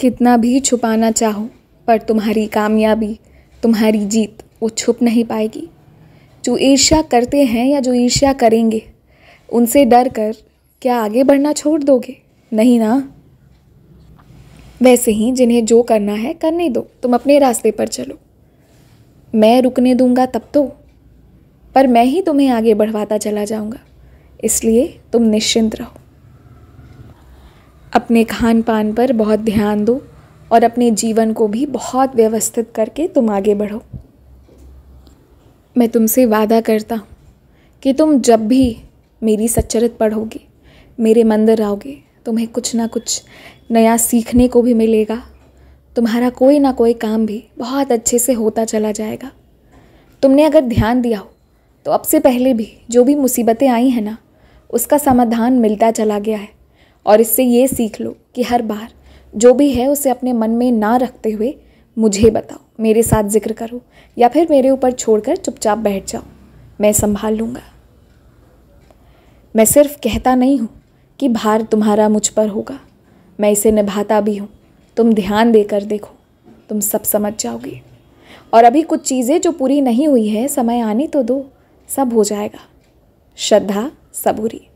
कितना भी छुपाना चाहो पर तुम्हारी कामयाबी तुम्हारी जीत वो छुप नहीं पाएगी जो ईर्ष्या करते हैं या जो ईर्ष्या करेंगे उनसे डर कर क्या आगे बढ़ना छोड़ दोगे नहीं ना वैसे ही जिन्हें जो करना है करने दो तुम अपने रास्ते पर चलो मैं रुकने दूंगा तब तो पर मैं ही तुम्हें आगे बढ़वाता चला जाऊंगा इसलिए तुम निश्चिंत रहो अपने खान पान पर बहुत ध्यान दो और अपने जीवन को भी बहुत व्यवस्थित करके तुम आगे बढ़ो मैं तुमसे वादा करता हूँ कि तुम जब भी मेरी सच्चरित पढ़ोगे मेरे मंदिर आओगे तुम्हें कुछ ना कुछ नया सीखने को भी मिलेगा तुम्हारा कोई ना कोई काम भी बहुत अच्छे से होता चला जाएगा तुमने अगर ध्यान दिया हो तो अब से पहले भी जो भी मुसीबतें आई हैं ना उसका समाधान मिलता चला गया है और इससे ये सीख लो कि हर बार जो भी है उसे अपने मन में ना रखते हुए मुझे बताओ मेरे साथ जिक्र करो या फिर मेरे ऊपर छोड़कर चुपचाप बैठ जाओ मैं संभाल लूँगा मैं सिर्फ कहता नहीं हूँ कि भार तुम्हारा मुझ पर होगा मैं इसे निभाता भी हूँ तुम ध्यान देकर देखो तुम सब समझ जाओगे और अभी कुछ चीज़ें जो पूरी नहीं हुई है समय आने तो दो सब हो जाएगा श्रद्धा सबूरी